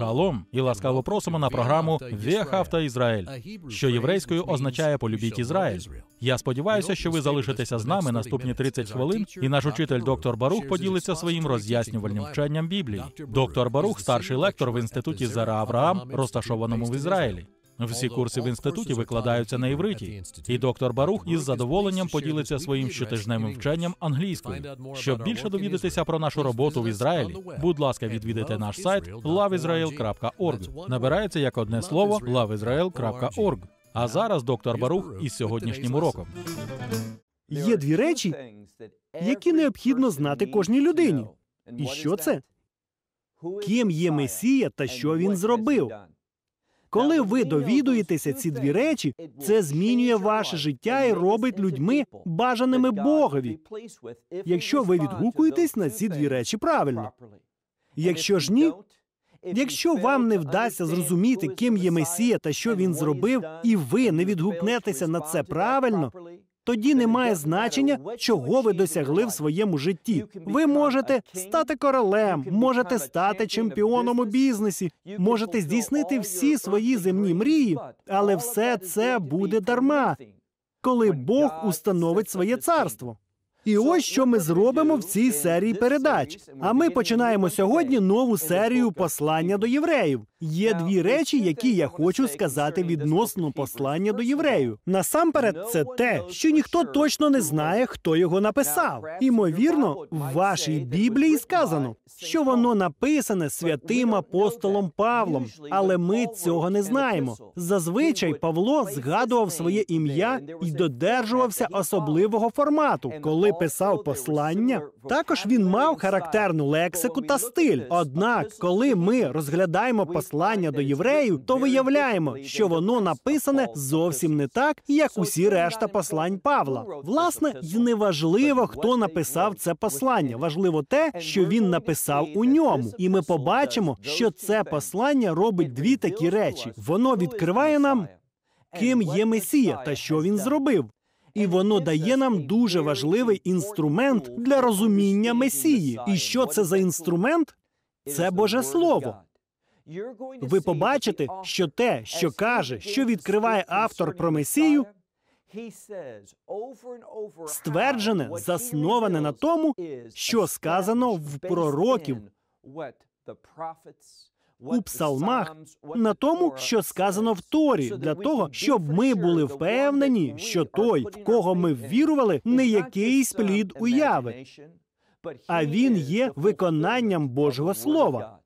Шалом і ласкаво просимо на програму Авто Ізраїль, що єврейською означає полюбіть Ізраїль. Я сподіваюся, що ви залишитеся з нами наступні 30 хвилин, і наш учитель доктор Барух поділиться своїм роз'яснювальним вченням Біблії. Доктор Барух, старший лектор в інституті Зара Авраам, розташованому в Ізраїлі. Всі курси в інституті викладаються на івриті, і доктор Барух із задоволенням поділиться своїм щотижневим вченням англійською. Щоб більше довідатися про нашу роботу в Ізраїлі, будь ласка, відвідайте наш сайт loveisrael.org. Набирається як одне слово loveisrael.org. А зараз доктор Барух із сьогоднішнім уроком. Є дві речі, які необхідно знати кожній людині. І що це? Ким є Месія та що він зробив? Коли ви довідуєтеся ці дві речі, це змінює ваше життя і робить людьми бажаними Богові. Якщо ви відгукуєтесь на ці дві речі правильно. Якщо ж ні, якщо вам не вдасться зрозуміти, ким є Месія та що він зробив, і ви не відгукнетеся на це правильно, тоді немає значення, чого ви досягли в своєму житті. Ви можете стати королем, можете стати чемпіоном у бізнесі, можете здійснити всі свої земні мрії, але все це буде дарма, коли Бог установить своє царство. І ось що ми зробимо в цій серії передач. А ми починаємо сьогодні нову серію послання до євреїв. Є дві речі, які я хочу сказати відносно послання до євреїв. Насамперед, це те, що ніхто точно не знає, хто його написав. Імовірно, в вашій Біблії сказано, що воно написане святим апостолом Павлом, але ми цього не знаємо. Зазвичай Павло згадував своє ім'я і додержувався особливого формату, коли коли писав послання, також він мав характерну лексику та стиль. Однак, коли ми розглядаємо послання до євреїв, то виявляємо, що воно написане зовсім не так, як усі решта послань Павла. Власне, й не важливо, хто написав це послання. Важливо те, що він написав у ньому, і ми побачимо, що це послання робить дві такі речі: воно відкриває нам. Ким є Месія та що він зробив? і воно дає нам дуже важливий інструмент для розуміння Месії. І що це за інструмент? Це Боже Слово. Ви побачите, що те, що каже, що відкриває автор про Месію, стверджене, засноване на тому, що сказано в пророків у псалмах на тому, що сказано в Торі, для того, щоб ми були впевнені, що той, в кого ми ввірували, не якийсь плід уяви, а він є виконанням Божого Слова.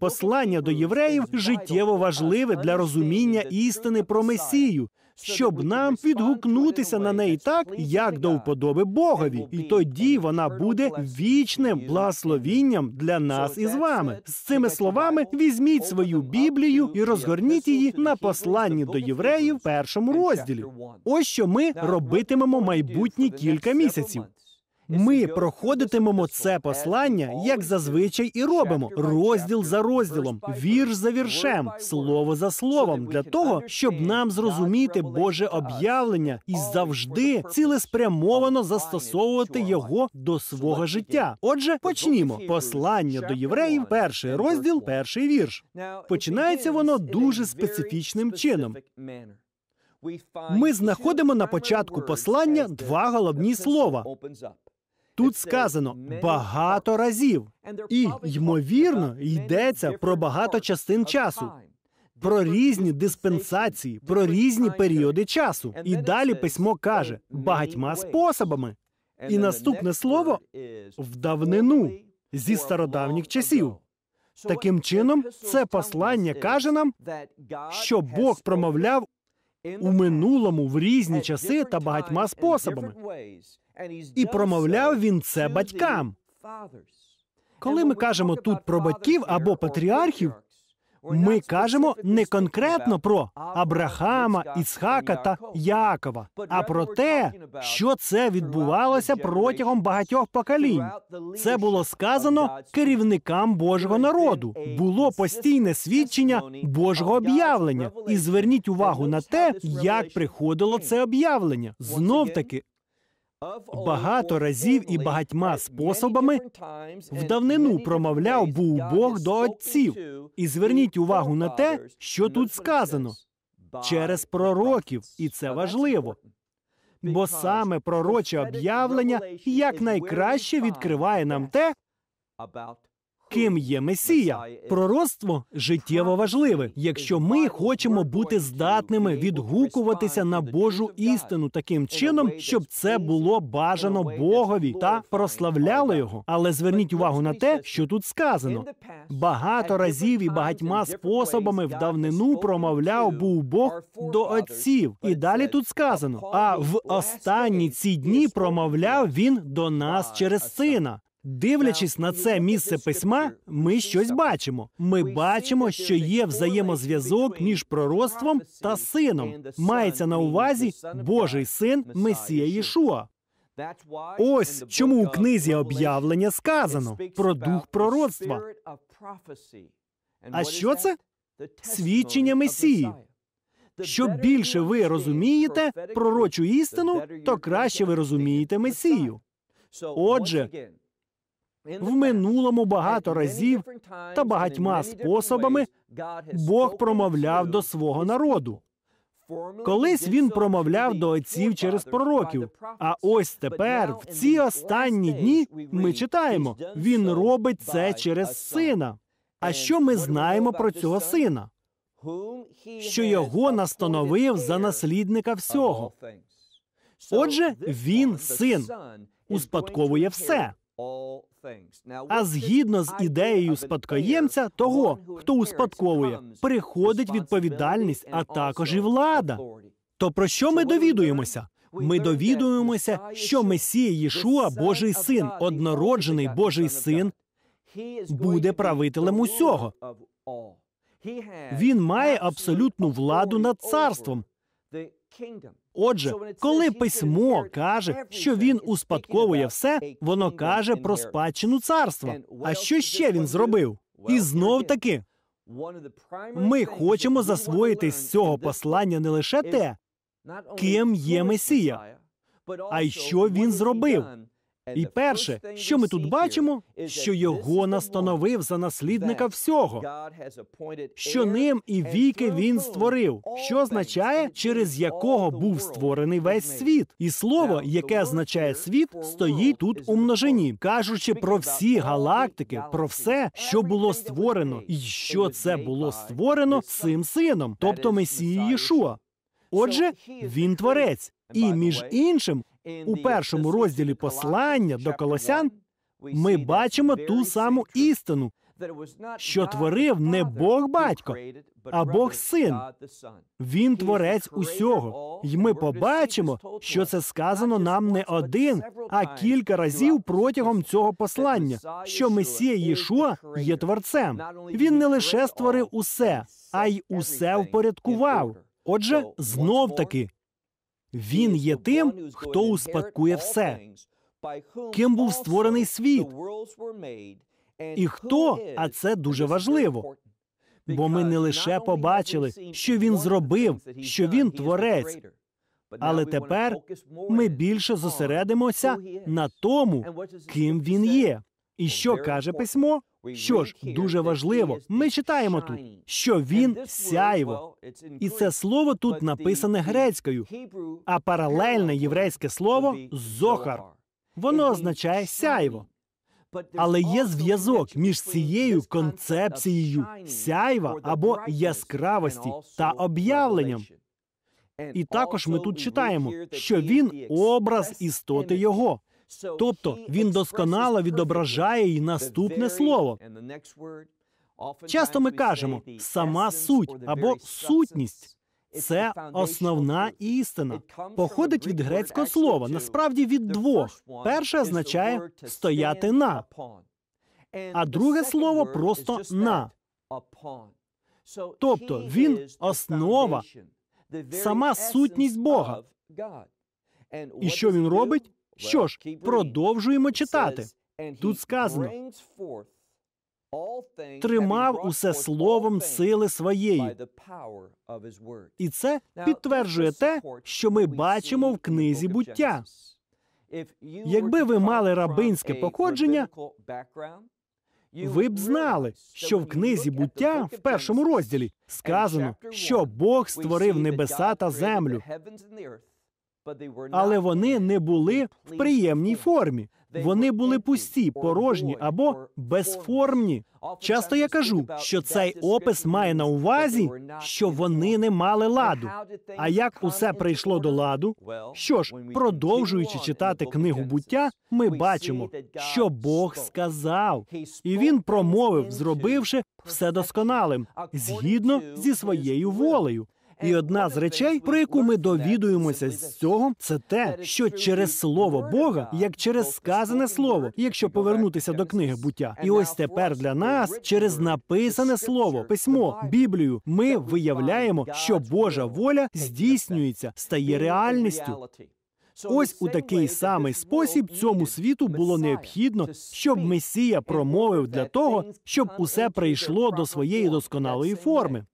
Послання до євреїв життєво важливе для розуміння істини про Месію щоб нам відгукнутися на неї так, як до вподоби Богові, і тоді вона буде вічним благословінням для нас із вами. З цими словами візьміть свою Біблію і розгорніть її на посланні до євреїв, першому розділі. Ось що ми робитимемо майбутні кілька місяців. Ми проходитимемо це послання, як зазвичай і робимо, розділ за розділом, вірш за віршем, слово за словом, для того, щоб нам зрозуміти Боже об'явлення і завжди цілеспрямовано застосовувати його до свого життя. Отже, почнімо послання до євреїв, перший розділ, перший вірш. Починається воно дуже специфічним чином. Ми знаходимо на початку послання два головні слова Тут сказано багато разів, і ймовірно йдеться про багато частин часу, про різні диспенсації, про різні періоди часу. І далі письмо каже багатьма способами. І наступне слово в давнину зі стародавніх часів. Таким чином, це послання каже нам, що Бог промовляв у минулому в різні часи та багатьма способами і промовляв він це батькам. Коли ми кажемо тут про батьків або патріархів, ми кажемо не конкретно про Абрахама, Ісхака та Якова, а про те, що це відбувалося протягом багатьох поколінь. Це було сказано керівникам Божого народу. Було постійне свідчення Божого об'явлення, і зверніть увагу на те, як приходило це об'явлення. Знов таки Багато разів і багатьма способами в давнину промовляв був Бог до отців. І зверніть увагу на те, що тут сказано через пророків, і це важливо. Бо саме пророче об'явлення якнайкраще відкриває нам те, ким є Месія. Пророцтво життєво важливе, якщо ми хочемо бути здатними відгукуватися на Божу істину таким чином, щоб це було бажано Богові та прославляло його. Але зверніть увагу на те, що тут сказано. Багато разів і багатьма способами в давнину промовляв був Бог до отців. І далі тут сказано: а в останні ці дні промовляв він до нас через сина. Дивлячись на це місце письма, ми щось бачимо. Ми бачимо, що є взаємозв'язок між пророцтвом та сином. Мається на увазі Божий син Месія Єшуа. Ось чому у книзі об'явлення сказано про дух пророцтва. А що це? Свідчення Месії. Що більше ви розумієте пророчу істину, то краще ви розумієте Месію. Отже, в минулому багато разів та багатьма способами Бог промовляв до свого народу. Колись він промовляв до отців через пророків. А ось тепер, в ці останні дні, ми читаємо, він робить це через сина. А що ми знаємо про цього сина? Що його настановив за наслідника всього. Отже, він син, успадковує все. А згідно з ідеєю спадкоємця, того, хто успадковує, приходить відповідальність, а також і влада. То про що ми довідуємося? Ми довідуємося, що Месія Єшуа, Божий син, однороджений Божий син, буде правителем усього. Він має абсолютну владу над царством. Отже, коли письмо каже, що він успадковує все, воно каже про спадщину царства. А що ще він зробив? І знов таки ми хочемо засвоїти з цього послання не лише те, ким є Месія, а й що він зробив. І перше, що ми тут бачимо, що його настановив за наслідника всього, що ним і віки він створив, що означає, через якого був створений весь світ, і слово, яке означає світ, стоїть тут у множині, кажучи про всі галактики, про все, що було створено, і що це було створено цим сином, тобто Месії Єшуа. Отже, він творець, і між іншим у першому розділі послання до Колосян ми бачимо ту саму істину, що творив не Бог батько, а Бог син. Він творець усього, І ми побачимо, що це сказано нам не один, а кілька разів протягом цього послання. Що Месія Єшуа є творцем. Він не лише створив усе, а й усе впорядкував. Отже, знов таки. Він є тим, хто успадкує все, ким був створений світ. І хто, а це дуже важливо. Бо ми не лише побачили, що він зробив, що він творець, але тепер ми більше зосередимося на тому, ким він є, і що каже письмо. Що ж дуже важливо, ми читаємо тут, що він сяйво, і це слово тут написане грецькою, а паралельне єврейське слово зохар. Воно означає сяйво. Але є зв'язок між цією концепцією сяйва або яскравості та об'явленням. І також ми тут читаємо, що він образ істоти його. Тобто він досконало відображає і наступне слово. Часто ми кажемо сама суть або сутність. Це основна істина. Походить від грецького слова, насправді від двох. Перше означає стояти на, а друге слово просто на. Тобто він основа, сама сутність Бога. І що він робить? Що ж, продовжуємо читати. Тут сказано тримав усе словом сили своєї. І це підтверджує те, що ми бачимо в книзі буття. Якби ви мали рабинське походження, ви б знали, що в книзі буття в першому розділі сказано, що Бог створив небеса та землю але вони не були в приємній формі. Вони були пусті, порожні або безформні. Часто я кажу, що цей опис має на увазі, що вони не мали ладу. А як усе прийшло до ладу? Що ж, продовжуючи читати книгу буття, ми бачимо, що Бог сказав, і він промовив, зробивши все досконалим, згідно зі своєю волею. І одна з речей, про яку ми довідуємося з цього, це те, що через слово Бога, як через сказане слово, якщо повернутися до книги буття, і ось тепер для нас, через написане слово, письмо, Біблію, ми виявляємо, що Божа воля здійснюється, стає реальністю. Ось у такий самий спосіб цьому світу було необхідно, щоб Месія промовив для того, щоб усе прийшло до своєї досконалої форми.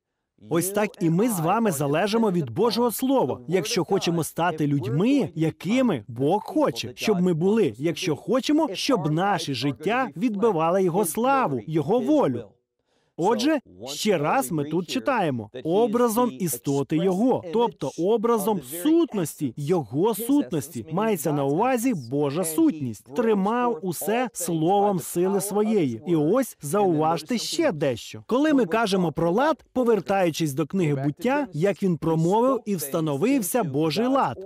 Ось так і ми з вами залежимо від Божого Слова, якщо хочемо стати людьми, якими Бог хоче, щоб ми були, якщо хочемо, щоб наше життя відбивало його славу, його волю. Отже, ще раз ми тут читаємо образом істоти його, тобто образом сутності, його сутності, мається на увазі Божа сутність, тримав усе словом сили своєї. І ось зауважте ще дещо. Коли ми кажемо про лад, повертаючись до книги буття, як він промовив і встановився Божий лад.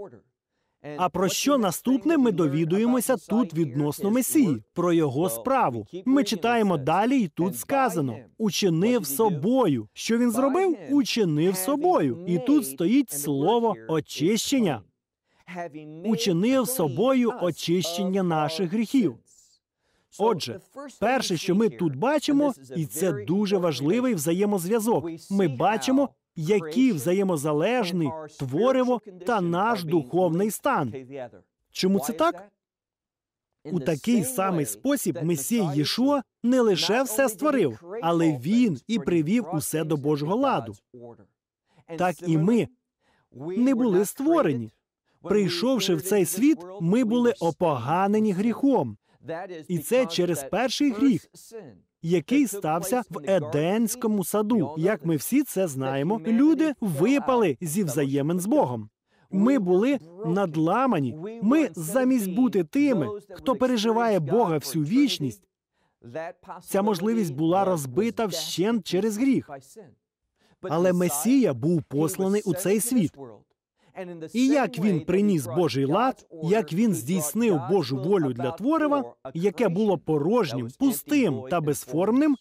А про що наступне ми довідуємося тут відносно Месії, про його справу. Ми читаємо далі, і тут сказано: учинив собою. Що він зробив? Учинив собою. І тут стоїть слово очищення. Учинив собою очищення наших гріхів. Отже, перше, що ми тут бачимо, і це дуже важливий взаємозв'язок. Ми бачимо, які взаємозалежні творимо та наш духовний стан. Чому це так? У такий самий спосіб Месій Єшуа не лише все створив, але він і привів усе до Божого ладу. Так і ми не були створені. Прийшовши в цей світ, ми були опоганені гріхом. І це через перший гріх, який стався в Еденському саду. Як ми всі це знаємо, люди випали зі взаємин з Богом. Ми були надламані. Ми замість бути тими, хто переживає Бога всю вічність. Ця можливість була розбита вщент через гріх. Але Месія був посланий у цей світ, і як він приніс Божий лад, як він здійснив Божу волю для творива, яке було порожнім, пустим та безформним,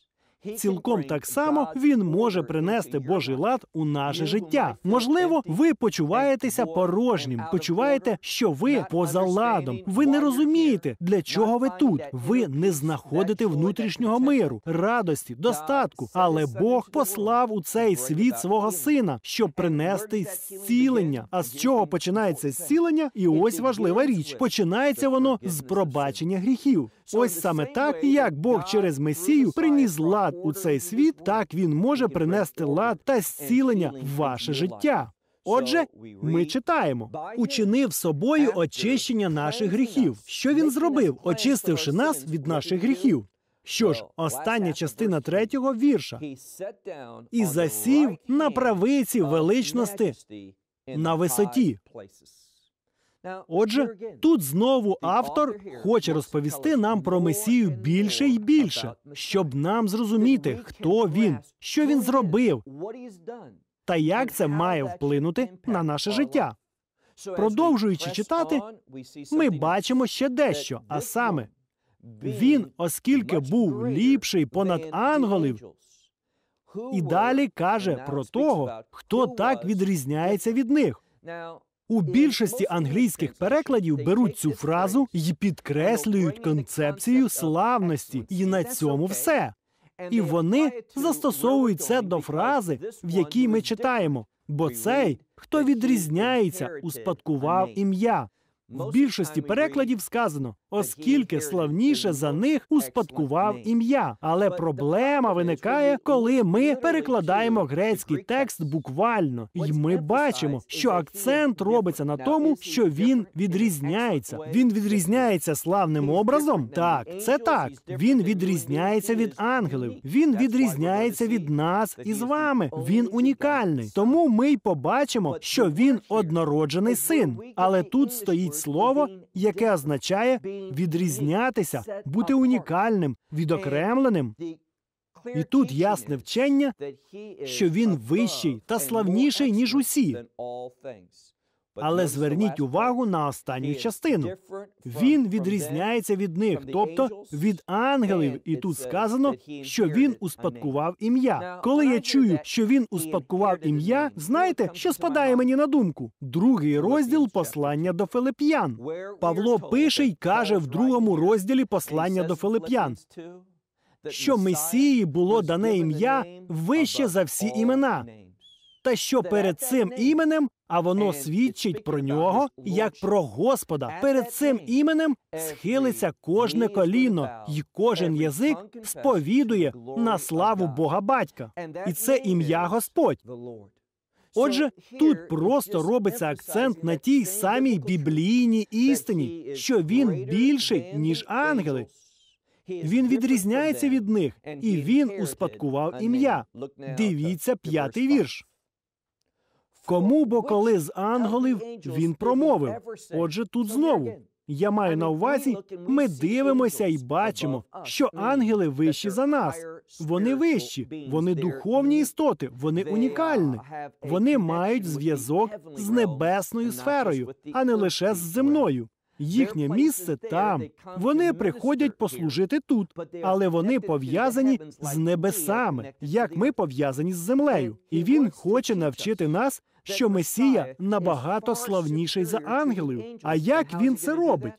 Цілком так само він може принести Божий лад у наше життя. Можливо, ви почуваєтеся порожнім, почуваєте, що ви поза ладом. Ви не розумієте, для чого ви тут. Ви не знаходите внутрішнього миру, радості, достатку. Але Бог послав у цей світ свого сина, щоб принести зцілення. А з чого починається зцілення? І ось важлива річ: починається воно з пробачення гріхів. Ось саме так, як Бог через Месію приніс лад лад у цей світ, так він може принести лад та зцілення в ваше життя. Отже, ми читаємо, учинив собою очищення наших гріхів. Що він зробив, очистивши нас від наших гріхів? Що ж, остання частина третього вірша і засів на правиці величності на висоті. Отже, тут знову автор хоче розповісти нам про месію більше й більше, щоб нам зрозуміти, хто він, що він зробив, та як це має вплинути на наше життя. Продовжуючи читати, ми бачимо ще дещо. А саме, він, оскільки був ліпший понад ангелів, і далі каже про того, хто так відрізняється від них. У більшості англійських перекладів беруть цю фразу і підкреслюють концепцію славності, і на цьому все. І вони застосовують це до фрази, в якій ми читаємо. Бо цей, хто відрізняється, успадкував ім'я. В більшості перекладів сказано, оскільки славніше за них успадкував ім'я. Але проблема виникає, коли ми перекладаємо грецький текст буквально, І ми бачимо, що акцент робиться на тому, що він відрізняється. Він відрізняється славним образом. Так, це так. Він відрізняється від ангелів. Він відрізняється від нас і з вами. Він унікальний. Тому ми й побачимо, що він однороджений син. Але тут стоїть слово, яке означає відрізнятися, бути унікальним, відокремленим. І тут ясне вчення, що він вищий та славніший ніж усі. Але зверніть увагу на останню частину. Він відрізняється від них, тобто від ангелів, і тут сказано, що він успадкував ім'я. Коли я чую, що він успадкував ім'я, знаєте, що спадає мені на думку? Другий розділ послання до Филип'ян. Павло пише й каже в другому розділі послання до Филип'ян. Що Месії було дане ім'я вище за всі імена, та що перед цим іменем а воно свідчить про нього як про Господа. Перед цим іменем схилиться кожне коліно, і кожен язик сповідує на славу Бога Батька, і це ім'я Господь. Отже, тут просто робиться акцент на тій самій біблійній істині, що він більший ніж ангели. Він відрізняється від них, і він успадкував ім'я. Дивіться п'ятий вірш. Кому бо коли з ангелів він промовив? Отже, тут знову я маю на увазі, ми дивимося і бачимо, що ангели вищі за нас. Вони вищі, вони духовні істоти, вони унікальні. Вони мають зв'язок з небесною сферою, а не лише з земною. Їхнє місце там. Вони приходять послужити тут, але вони пов'язані з небесами, як ми пов'язані з землею, і він хоче навчити нас що Месія набагато славніший за ангелів. А як він це робить?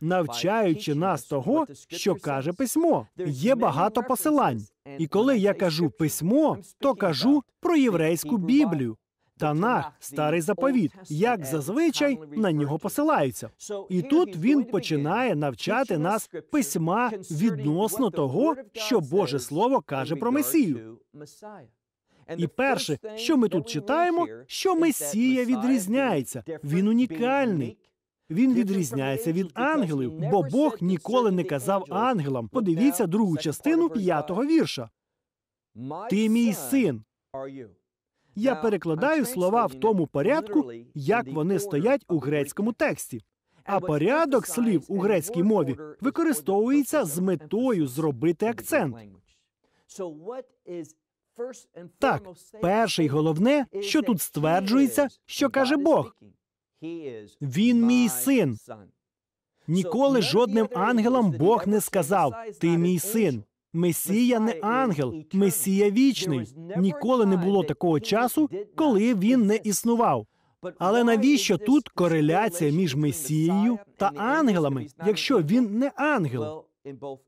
Навчаючи нас того, що каже письмо, є багато посилань, і коли я кажу письмо, то кажу про єврейську Біблію. Танах, старий заповіт, як зазвичай на нього посилаються. І тут він починає навчати нас письма відносно того, що Боже Слово каже про Месію. І перше, що ми тут читаємо, що Месія відрізняється. Він унікальний. Він відрізняється від ангелів, бо Бог ніколи не казав ангелам. Подивіться другу частину п'ятого вірша. Ти мій син. Я перекладаю слова в тому порядку, як вони стоять у грецькому тексті. А порядок слів у грецькій мові використовується з метою зробити акцент. Так, перше й головне, що тут стверджується, що каже Бог. Він мій син. Ніколи жодним ангелам Бог не сказав: Ти мій син. Месія не ангел, месія вічний. Ніколи не було такого часу, коли він не існував. Але навіщо тут кореляція між месією та ангелами, якщо він не ангел?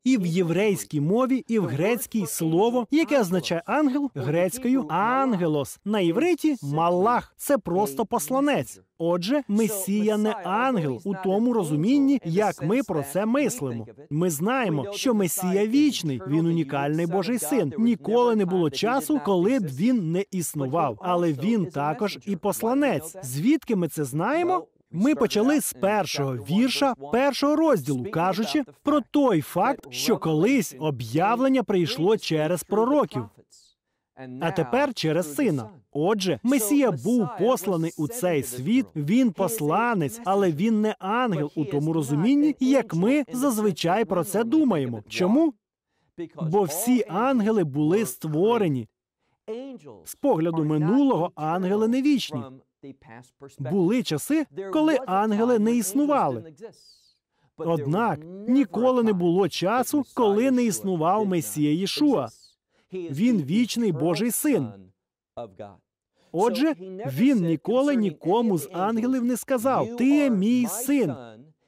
і в єврейській мові, і в грецькій слово, яке означає ангел грецькою ангелос на євриті малах. Це просто посланець. Отже, месія не ангел у тому розумінні, як ми про це мислимо. Ми знаємо, що месія вічний, він унікальний Божий син. Ніколи не було часу, коли б він не існував, але він також і посланець. Звідки ми це знаємо? Ми почали з першого вірша першого розділу, кажучи про той факт, що колись об'явлення прийшло через пророків, а тепер через сина. Отже, Месія був посланий у цей світ. Він посланець, але він не ангел у тому розумінні, як ми зазвичай про це думаємо. Чому? Бо всі ангели були створені. З погляду минулого ангели не вічні. Були часи, коли ангели не існували. Однак ніколи не було часу, коли не існував Месія Єшуа. Він вічний Божий син. Отже, він ніколи нікому з ангелів не сказав: Ти є мій син.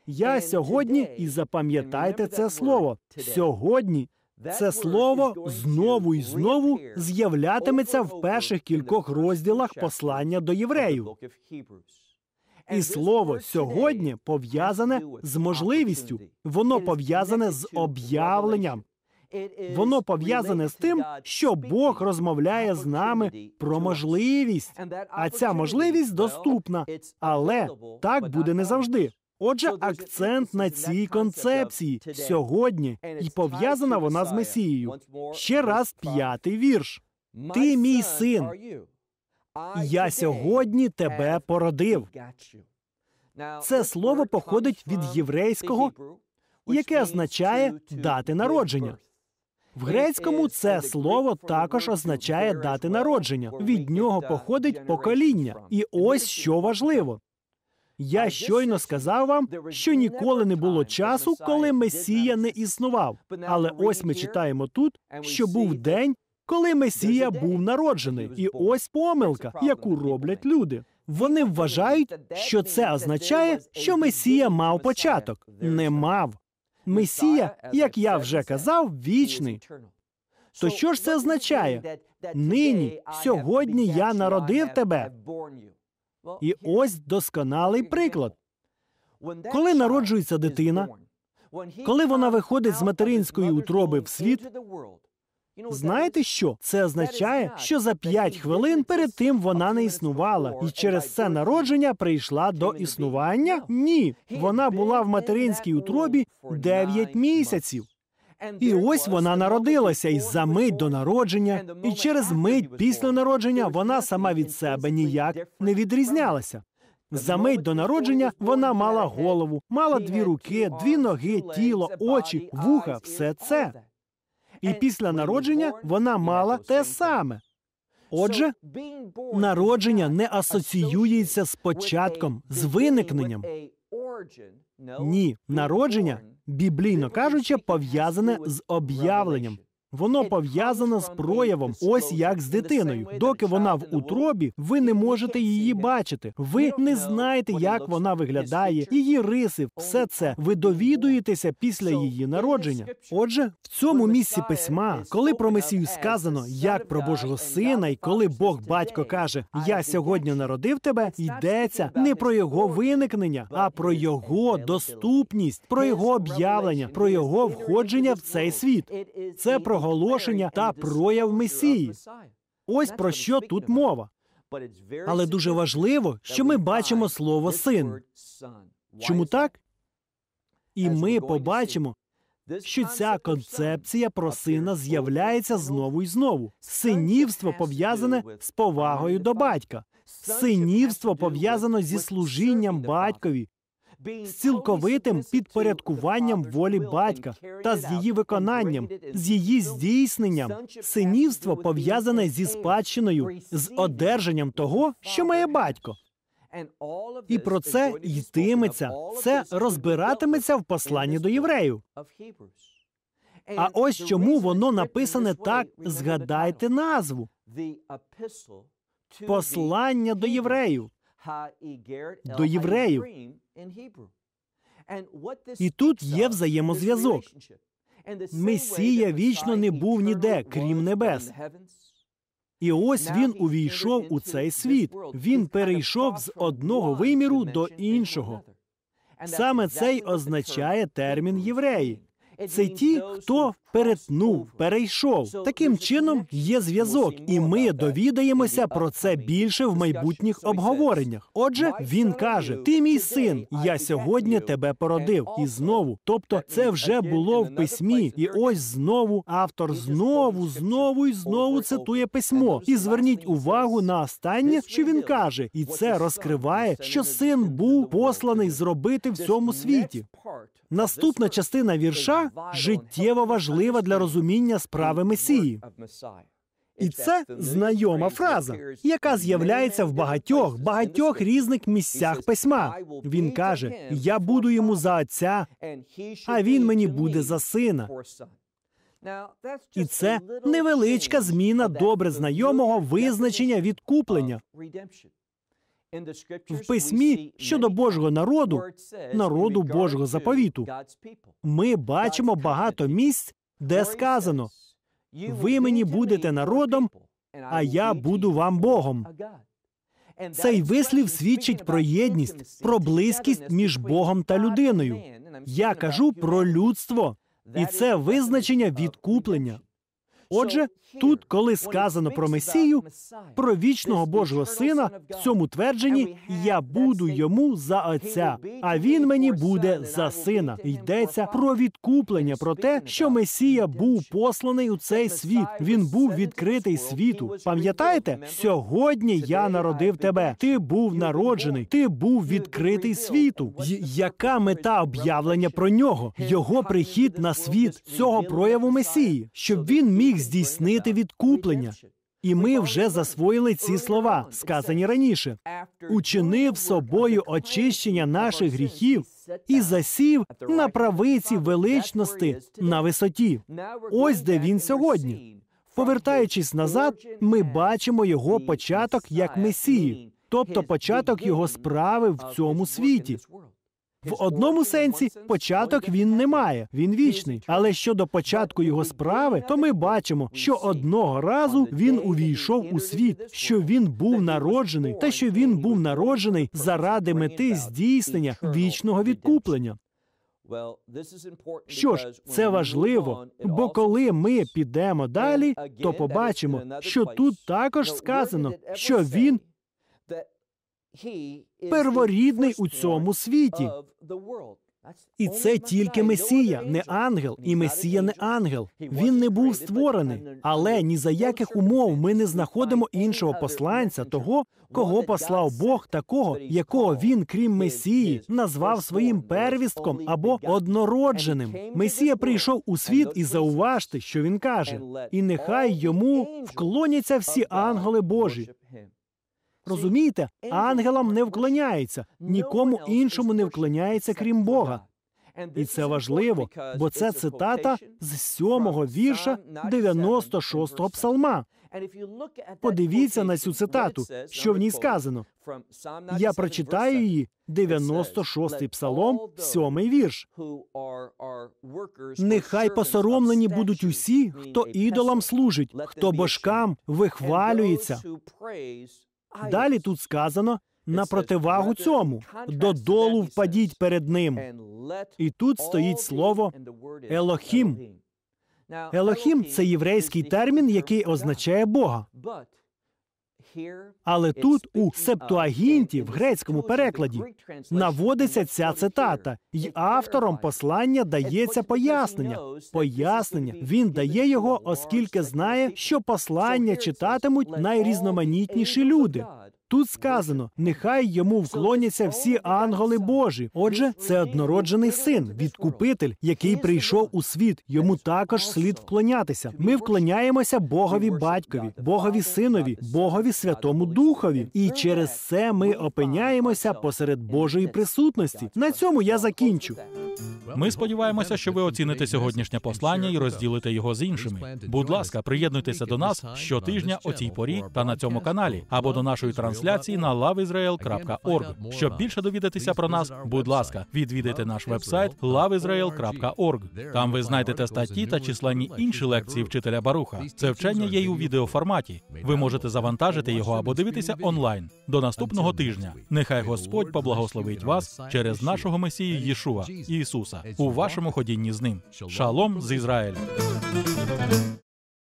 Я сьогодні, і запам'ятайте це слово. Сьогодні це слово знову і знову з'являтиметься в перших кількох розділах послання до євреїв. І слово сьогодні пов'язане з можливістю, воно пов'язане з об'явленням. Воно пов'язане з тим, що Бог розмовляє з нами про можливість, а ця можливість доступна, але так буде не завжди. Отже, акцент на цій концепції сьогодні, і пов'язана вона з Месією. Ще раз п'ятий вірш. Ти мій син. Я сьогодні тебе породив. Це слово походить від єврейського, яке означає дати народження. В грецькому це слово також означає дати народження. Від нього uh, походить покоління. І ось що важливо: я щойно сказав вам, що ніколи не було часу, коли Месія не існував. Але ось ми читаємо тут, що був день, коли Месія був народжений, і ось помилка, яку роблять люди. Вони вважають, що це означає, що Месія мав початок. Не мав. Месія, як я вже казав, вічний. То що ж це означає? Нині, сьогодні я народив тебе. І ось досконалий приклад. Коли народжується дитина, коли вона виходить з материнської утроби в світ, знаєте що? Це означає, що за п'ять хвилин перед тим вона не існувала, і через це народження прийшла до існування? Ні, вона була в материнській утробі дев'ять місяців. І ось вона народилася і за мить до народження, і через мить після народження вона сама від себе ніяк не відрізнялася. За мить до народження вона мала голову, мала дві руки, дві ноги, тіло, очі, вуха, все це. І після народження вона мала те саме. Отже, народження не асоціюється з початком, з виникненням. Ні, народження, біблійно кажучи, пов'язане з об'явленням. Воно пов'язане з проявом, ось як з дитиною. Доки вона в утробі, ви не можете її бачити. Ви не знаєте, як вона виглядає, її риси, все це ви довідуєтеся після її народження. Отже, в цьому місці письма, коли про Месію сказано, як про Божого сина, і коли Бог батько каже, я сьогодні народив тебе, йдеться не про його виникнення, а про його доступність, про його об'явлення, про його входження в цей світ. Це про проголошення та прояв Месії. Ось про що тут мова. Але дуже важливо, що ми бачимо слово син. Чому так? І ми побачимо, що ця концепція про сина з'являється знову і знову. Синівство пов'язане з повагою до батька. Синівство пов'язано зі служінням батькові з цілковитим підпорядкуванням волі батька та з її виконанням, з її здійсненням. Синівство пов'язане зі спадщиною, з одержанням того, що має батько. І про це йтиметься, це розбиратиметься в посланні до євреїв. А ось чому воно написане так: згадайте назву послання до євреїв. До євреїв і тут є взаємозв'язок. Месія вічно не був ніде, крім небес. І ось він увійшов у цей світ. Він перейшов з одного виміру до іншого. Саме це й означає термін євреї це ті, хто перетнув, перейшов. Таким чином є зв'язок, і ми довідаємося про це більше в майбутніх обговореннях. Отже, він каже: Ти мій син, я сьогодні тебе породив. І знову, тобто, це вже було в письмі, і ось знову автор знову, знову і знову цитує письмо. І зверніть увагу на останнє, що він каже, і це розкриває, що син був посланий зробити в цьому світі. Наступна частина вірша життєво важлива для розуміння справи Месії. І це знайома фраза, яка з'являється в багатьох багатьох різних місцях письма. Він каже: Я буду йому за отця, а він мені буде за сина. І це невеличка зміна добре знайомого визначення відкуплення в письмі щодо Божого народу, народу Божого заповіту. Ми бачимо багато місць, де сказано: ви мені будете народом, а я буду вам Богом. Цей вислів свідчить про єдність, про близькість між Богом та людиною. Я кажу про людство, і це визначення відкуплення. Отже, тут, коли сказано про Месію, про вічного Божого Сина, в цьому твердженні я буду йому за отця, а він мені буде за сина. Йдеться про відкуплення, про те, що Месія був посланий у цей світ. Він був відкритий світу. Пам'ятаєте, сьогодні я народив тебе. Ти був народжений, ти був відкритий світу. Й- яка мета об'явлення про нього? Його прихід на світ цього прояву Месії, щоб він міг всіх здійснити відкуплення. І ми вже засвоїли ці слова, сказані раніше. Учинив собою очищення наших гріхів і засів на правиці величності на висоті. Ось де він сьогодні. Повертаючись назад, ми бачимо його початок як месії, тобто початок його справи в цьому світі. В одному сенсі початок він не має, він вічний. Але щодо початку його справи, то ми бачимо, що одного разу він увійшов у світ, що він був народжений, та що він був народжений заради мети здійснення вічного відкуплення. Що ж, це важливо, бо коли ми підемо далі, то побачимо, що тут також сказано, що він перворідний у цьому світі. І це тільки Месія, не ангел, і Месія не ангел. Він не був створений, але ні за яких умов ми не знаходимо іншого посланця, того, кого послав Бог, такого, якого він, крім Месії, назвав своїм первістком або однородженим. Месія прийшов у світ і зауважте, що він каже: і нехай йому вклоняться всі ангели Божі. Розумієте, ангелам не вклоняється, нікому іншому не вклоняється, крім Бога. І це важливо, бо це цитата з сьомого вірша 96-го псалма. Подивіться на цю цитату, що в ній сказано. Я прочитаю її 96-й псалом, 7-й вірш. Нехай посоромлені будуть усі, хто ідолам служить, хто божкам вихвалюється. Далі тут сказано на противагу цьому додолу впадіть перед ним. І тут стоїть слово Елохім. Елохім це єврейський термін, який означає Бога. Але тут у Септуагінті в грецькому перекладі наводиться ця цитата, і автором послання дається пояснення. Пояснення він дає його, оскільки знає, що послання читатимуть найрізноманітніші люди. Тут сказано: нехай йому вклоняться всі ангели Божі. Отже, це однороджений син, відкупитель, який прийшов у світ. Йому також слід вклонятися. Ми вклоняємося Богові батькові, Богові синові, Богові Святому Духові. І через це ми опиняємося посеред Божої присутності. На цьому я закінчу. Ми сподіваємося, що ви оціните сьогоднішнє послання і розділите його з іншими. Будь ласка, приєднуйтеся до нас щотижня о цій порі та на цьому каналі або до нашої трансляції трансляції на loveisrael.org. Щоб більше довідатися про нас, будь ласка, відвідайте наш вебсайт loveisrael.org. Там ви знайдете статті та численні інші лекції вчителя Баруха. Це вчення є й у відеоформаті. Ви можете завантажити його або дивитися онлайн до наступного тижня. Нехай Господь поблагословить вас через нашого месію Єшуа Ісуса у вашому ходінні з ним. Шалом з Ізраїлю!